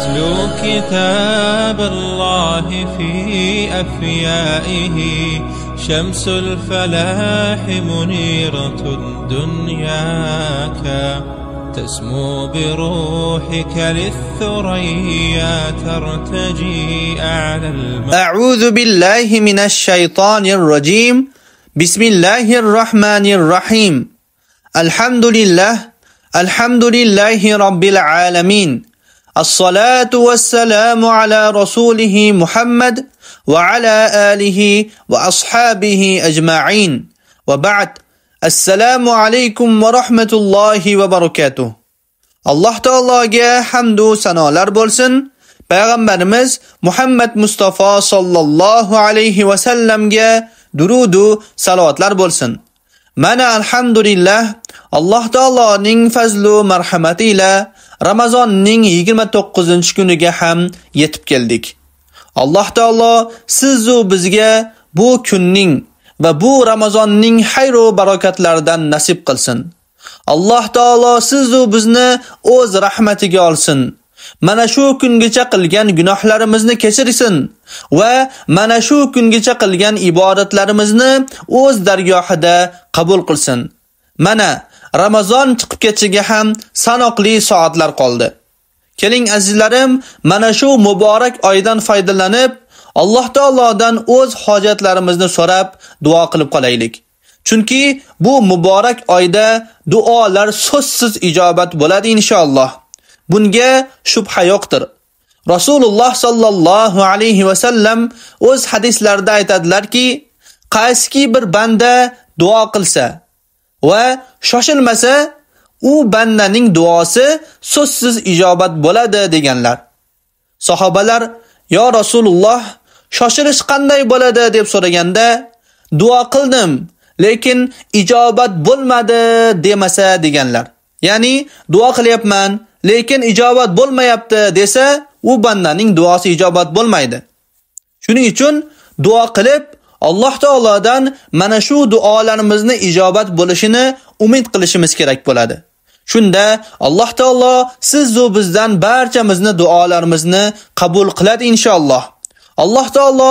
اتلو كتاب الله في أفيائه شمس الفلاح منيرة دنياك تسمو بروحك للثريا ترتجي أعلى الم... أعوذ بالله من الشيطان الرجيم بسم الله الرحمن الرحيم الحمد لله الحمد لله رب العالمين As-salatu vassalamu ala rasulihi Muhammad va ala alihi va ashabihi ajma'in. Va ba'd. Assalomu alaykum va ва va barakatuh. Alloh taologa hamd va sanolar bo'lsin. Payg'ambarimiz Muhammad Mustafa sallallohu alayhi va sallamga durud va salovatlar bo'lsin. Mana alhamdulillah Alloh taoloning fazli va Ramazonning 29 kuniga ham yetib keldik. Alloh taolo siz va bizga bu kunning va bu Ramazonning xayr va barokatlaridan nasib qilsin. Alloh taolo siz va bizni o'z rahmatiga olsin. Mana shu kungacha qilgan gunohlarimizni kechirsin va mana shu kungacha qilgan ibodatlarimizni o'z dargohida qabul qilsin. Mana Ramazon chiqib ketishiga ham sanoqli soatlar qoldi. Keling azizlarim, mana shu muborak oydan foydalanib, Alloh taolodan o'z hojatlarimizni so'rab, duo qilib qolaylik. Chunki bu muborak oyda duolar so'zsiz ijobat bo'ladi inshaalloh. Bunga shubha yo'qdir. Rasululloh sallallohu alayhi va sallam o'z hadislarida aytadilarki, qaysiki bir banda duo qilsa va shoshilmasa u bandaning duosi so'zsiz ijobat bo'ladi deganlar. Sahobalar yo Rasululloh, shoshilish qanday bo'ladi?" deb so'raganda, "Duo qildim, lekin ijobat bo'lmadi" demasa deganlar. Ya'ni duo qilyapman, lekin ijobat bo'lmayapti desa, u bandaning duosi ijobat bo'lmaydi. Shuning uchun duo qilib Alloh taolodan mana shu duolarimizni ijobat bo'lishini umid qilishimiz kerak bo'ladi. Shunda Alloh taolo siz va bizdan barchamizni duolarimizni qabul qiladi inshaalloh. Alloh taolo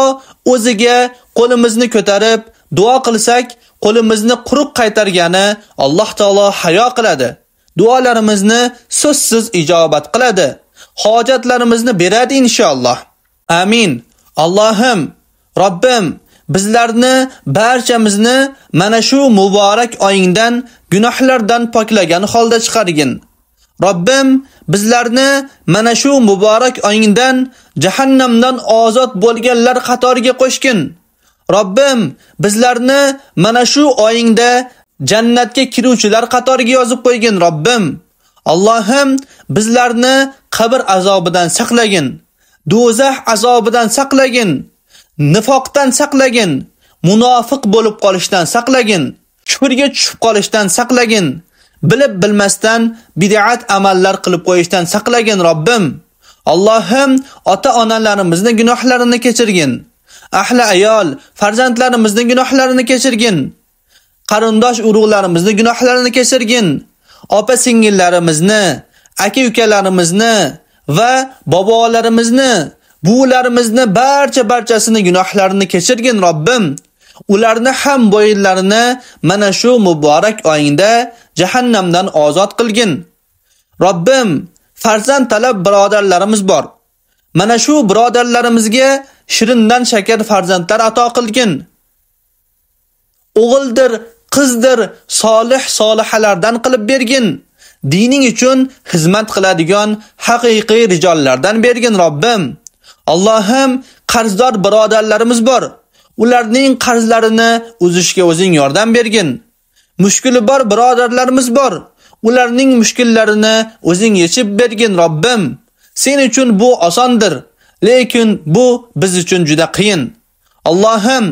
o'ziga qo'limizni ko'tarib duo qilsak, qo'limizni quruq qaytargani Alloh taolo hayo qiladi. Duolarimizni so'zsiz ijobat qiladi. Hojatlarimizni beradi inshaalloh. Amin. Allohim, Robbim bizlarni barchamizni mana shu muborak oyingdan gunohlardan poklagan holda chiqargin. Robbim bizlarni mana shu muborak oyingdan jahannamdan ozod bo'lganlar qatoriga qo'shgin. Robbim bizlarni mana shu oyingda jannatga kiruvchilar qatoriga yozib qo'ygin Robbim. Allohim bizlarni qabr azobidan saqlagin. Do'zax azobidan saqlagin. nifoqdan saqlagin, munofiq bo'lib qolishdan saqlagin, kufrga tushib qolishdan saqlagin, bilib bilmasdan bid'at amallar qilib qo'yishdan saqlagin Robbim. Allohim ota onalarimizning gunohlarini kechirgin. Ahli ayol, farzandlarimizning gunohlarini kechirgin. Qarindosh urug'larimizning gunohlarini kechirgin. Opa singillarimizni, aka ukalarimizni va bobolarimizni bularimizni barcha barchasini gunohlarini kechirgin Robbim. Ularni ham bo'yinlarini mana shu muborak oyingda jahannamdan ozod qilgin. Robbim, farzand talab birodarlarimiz bor. Mana shu birodarlarimizga shirindan shakar farzandlar ato qilgin. O'g'ildir, qizdir, solih solihalardan qilib bergin. Dining uchun xizmat qiladigan haqiqiy rijollardan bergin Robbim. Allohim qarzdor birodarlarimiz bor. Ularning qarzlarini uzishga o'zing yordam bergin. Mushkuli bor birodarlarimiz bor. Ularning mushkillarini o'zing yechib bergin Robbim. Sen uchun bu osondir, lekin bu biz uchun juda qiyin. Allohim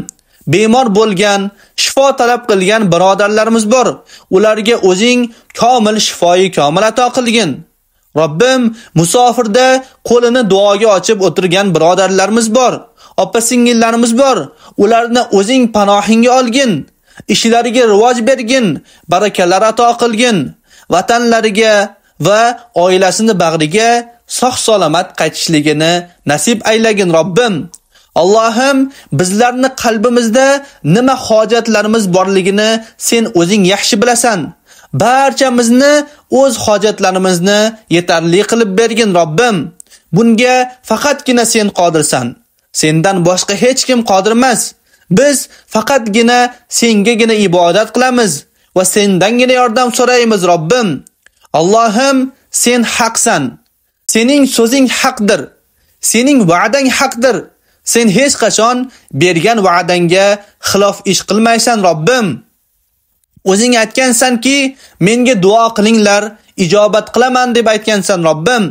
bemor bo'lgan, shifo talab qilgan birodarlarimiz bor. Ularga o'zing komil shifoyi komil ato qilgin. Robbim, musofirda qo'lini duoga ochib o'tirgan birodarlarimiz bor, opa-singillarimiz bor. Ularni o'zing panohingga olgin, ishlariga rivoj bergin, barakalar ato qilgin, vatanlariga va oilasini bag'riga sog' salomat qaytishligini nasib aylagin Robbim. Allohim bizlarni qalbimizda nima hojatlarimiz borligini sen o'zing yaxshi bilasan. barchamizni o'z hojatlarimizni yetarli qilib bergin Robbim. Bunga faqatgina sen qodirsan. Sendan boshqa hech kim qodir emas. Biz faqatgina sengagina ibodat qilamiz va sendangina yordam so'raymiz Robbim. Allohim, sen haqsan. Sening so'zing haqdir. Sening va'dang haqdir. Sen hech qachon bergan va'dangga xilof ish qilmaysan, Robbim. O'zing aytgansanki, menga duo qilinglar, ijobat qilaman deb aytgansan, Robbim.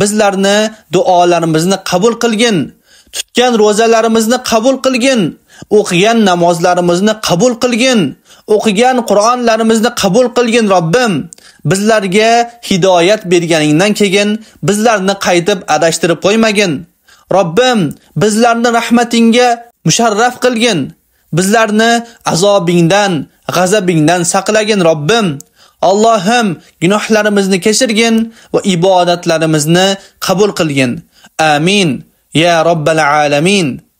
Bizlarni duolarimizni qabul qilgin, tutgan ro'zalarimizni qabul qilgin, o'qigan namozlarimizni qabul qilgin, o'qigan Qur'onlarimizni qabul qilgin, Robbim. Bizlarga hidoyat berganingdan keyin bizlarni qaytib adashtirib qo'ymagin. Robbim, bizlarni rahmatinga musharraf qilgin. Bizlarni azobingdan, g'azabingdan saqlagin Robbim. Allohim, gunohlarimizni kechirgin va ibodatlarimizni qabul qilgin. Amin. Ya Robbal alamin.